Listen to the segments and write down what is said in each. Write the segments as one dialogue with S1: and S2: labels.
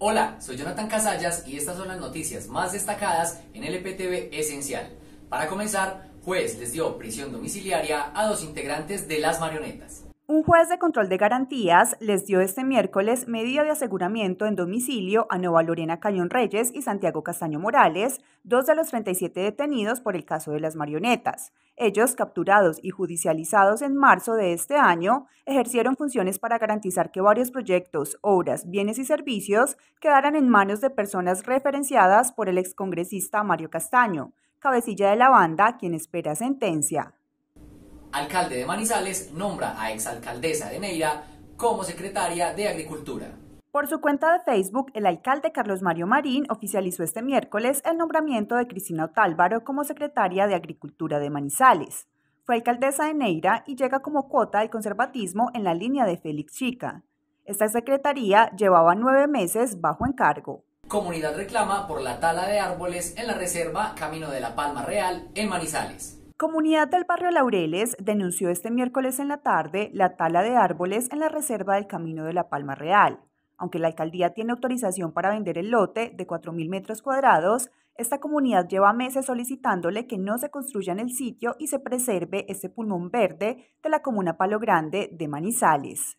S1: Hola, soy Jonathan Casallas y estas son las noticias más
S2: destacadas
S1: en LPTV Esencial. Para comenzar, juez les dio prisión domiciliaria a dos integrantes de las marionetas.
S2: Un juez de control de garantías les dio este miércoles medida de aseguramiento en domicilio a Nueva Lorena Cañón Reyes y Santiago Castaño Morales, dos de los 37 detenidos por el caso de las marionetas. Ellos, capturados y judicializados en marzo de este año, ejercieron funciones para garantizar que varios proyectos, obras, bienes y servicios quedaran en manos de personas referenciadas por el excongresista Mario Castaño, cabecilla de la banda, quien espera sentencia
S1: alcalde de Manizales, nombra a exalcaldesa de Neira como secretaria de Agricultura.
S2: Por su cuenta de Facebook, el alcalde Carlos Mario Marín oficializó este miércoles el nombramiento de Cristina Otálvaro como secretaria de Agricultura de Manizales. Fue alcaldesa de Neira y llega como cuota del conservatismo en la línea de Félix Chica. Esta secretaría llevaba nueve meses bajo encargo.
S1: Comunidad reclama por la tala de árboles en la reserva Camino de la Palma Real en Manizales.
S2: Comunidad del Barrio Laureles denunció este miércoles en la tarde la tala de árboles en la reserva del Camino de la Palma Real. Aunque la alcaldía tiene autorización para vender el lote de 4.000 metros cuadrados, esta comunidad lleva meses solicitándole que no se construya en el sitio y se preserve este pulmón verde de la comuna Palo Grande de Manizales.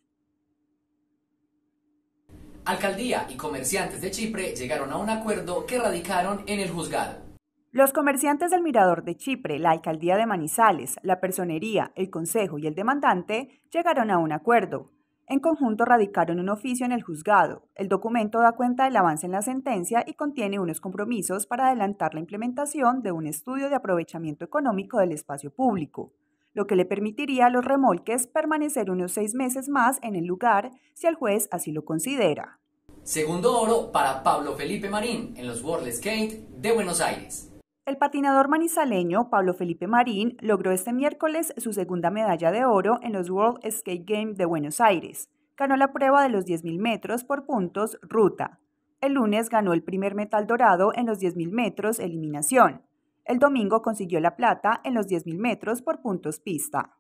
S1: Alcaldía y comerciantes de Chipre llegaron a un acuerdo que radicaron en el juzgado.
S2: Los comerciantes del Mirador de Chipre, la alcaldía de Manizales, la personería, el consejo y el demandante llegaron a un acuerdo. En conjunto radicaron un oficio en el juzgado. El documento da cuenta del avance en la sentencia y contiene unos compromisos para adelantar la implementación de un estudio de aprovechamiento económico del espacio público, lo que le permitiría a los remolques permanecer unos seis meses más en el lugar si el juez así lo considera.
S1: Segundo oro para Pablo Felipe Marín en los World Skate de Buenos Aires.
S2: El patinador manizaleño Pablo Felipe Marín logró este miércoles su segunda medalla de oro en los World Skate Games de Buenos Aires. Ganó la prueba de los 10.000 metros por puntos ruta. El lunes ganó el primer metal dorado en los 10.000 metros eliminación. El domingo consiguió la plata en los 10.000 metros por puntos pista.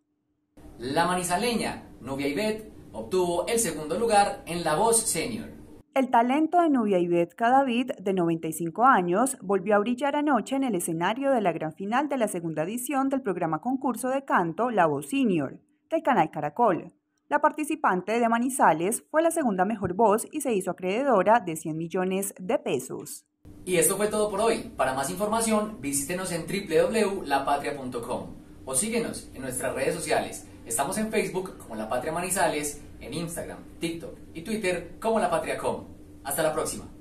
S1: La manizaleña Novia Ivet obtuvo el segundo lugar en la voz senior.
S2: El talento de Nubia Ibetka David, de 95 años, volvió a brillar anoche en el escenario de la gran final de la segunda edición del programa concurso de canto La Voz Senior, del canal Caracol. La participante de Manizales fue la segunda mejor voz y se hizo acreedora de 100 millones de pesos.
S1: Y esto fue todo por hoy. Para más información, visítenos en www.lapatria.com o síguenos en nuestras redes sociales Estamos en Facebook como La Patria Manizales, en Instagram, TikTok y Twitter como La Patria Com. Hasta la próxima.